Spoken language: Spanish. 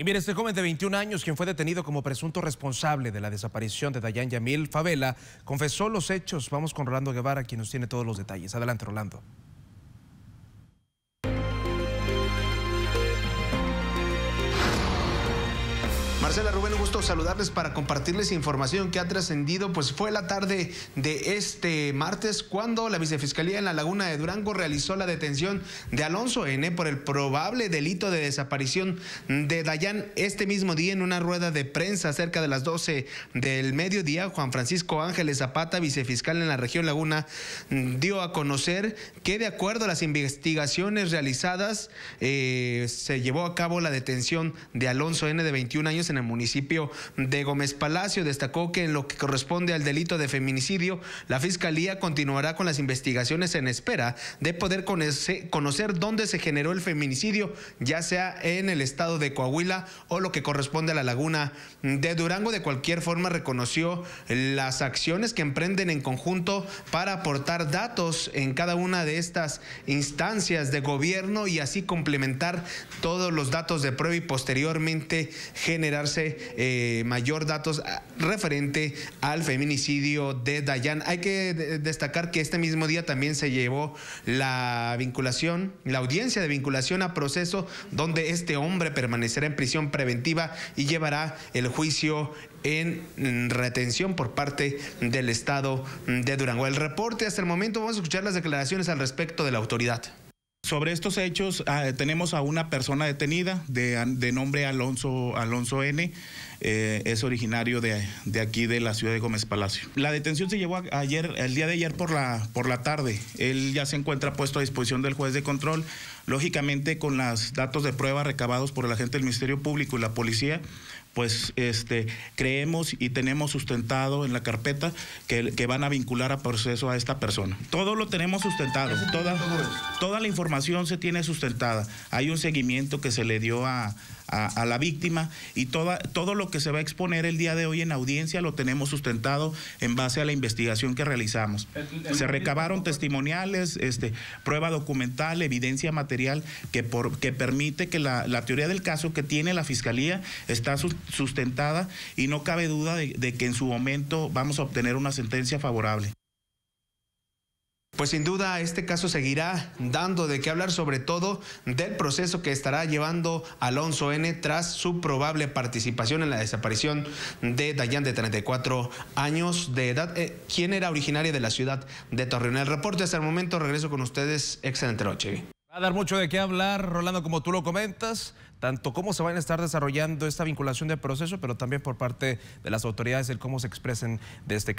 Y mire, este joven de 21 años, quien fue detenido como presunto responsable de la desaparición de Dayan Yamil Favela, confesó los hechos. Vamos con Rolando Guevara, quien nos tiene todos los detalles. Adelante, Rolando. Marcela Rubén, un gusto saludarles para compartirles información que ha trascendido, pues fue la tarde de este martes cuando la vicefiscalía en la Laguna de Durango realizó la detención de Alonso N por el probable delito de desaparición de Dayan este mismo día en una rueda de prensa cerca de las 12 del mediodía. Juan Francisco Ángeles Zapata, vicefiscal en la región Laguna, dio a conocer que de acuerdo a las investigaciones realizadas eh, se llevó a cabo la detención de Alonso N de 21 años en el el municipio de Gómez Palacio. Destacó que en lo que corresponde al delito de feminicidio, la Fiscalía continuará con las investigaciones en espera de poder conocer dónde se generó el feminicidio, ya sea en el estado de Coahuila o lo que corresponde a la laguna de Durango. De cualquier forma, reconoció las acciones que emprenden en conjunto para aportar datos en cada una de estas instancias de gobierno y así complementar todos los datos de prueba y posteriormente generar eh, mayor datos ah, referente al feminicidio de Dayan. Hay que destacar que este mismo día también se llevó la vinculación, la audiencia de vinculación a proceso donde este hombre permanecerá en prisión preventiva y llevará el juicio en retención por parte del Estado de Durango. El reporte hasta el momento, vamos a escuchar las declaraciones al respecto de la autoridad. Sobre estos hechos ah, tenemos a una persona detenida de, nombre Alonso, Alonso N. Eh, es originario de, aquí de la ciudad de Gómez Palacio. La detención se llevó ayer, el día de ayer por la, por la tarde. Él ya se encuentra puesto a disposición del juez de control. Lógicamente con los datos de prueba recabados por el agente del Ministerio Público y la policía, pues este, creemos y tenemos sustentado en la carpeta que, van a vincular a proceso a esta persona. Todo lo tenemos sustentado, toda, toda la información se tiene sustentada. Hay un seguimiento que se le dio a, la víctima y toda, todo lo que se va a exponer el día de hoy en audiencia lo tenemos sustentado en base a la investigación que realizamos. se recabaron testimoniales, este, prueba documental, evidencia material que, permite que la, teoría del caso que tiene la Fiscalía está sustentada y no cabe duda de, que en su momento vamos a obtener una sentencia favorable. Pues sin duda este caso seguirá dando de qué hablar, sobre todo del proceso que estará llevando Alonso N tras su probable participación en la desaparición de Dayan de 34 años de edad, eh, quien era originaria de la ciudad de Torreón. El reporte hasta el momento, regreso con ustedes, excelente noche. Va a dar mucho de qué hablar, Rolando, como tú lo comentas, tanto cómo se van a estar desarrollando esta vinculación del proceso, pero también por parte de las autoridades el cómo se expresen de este caso.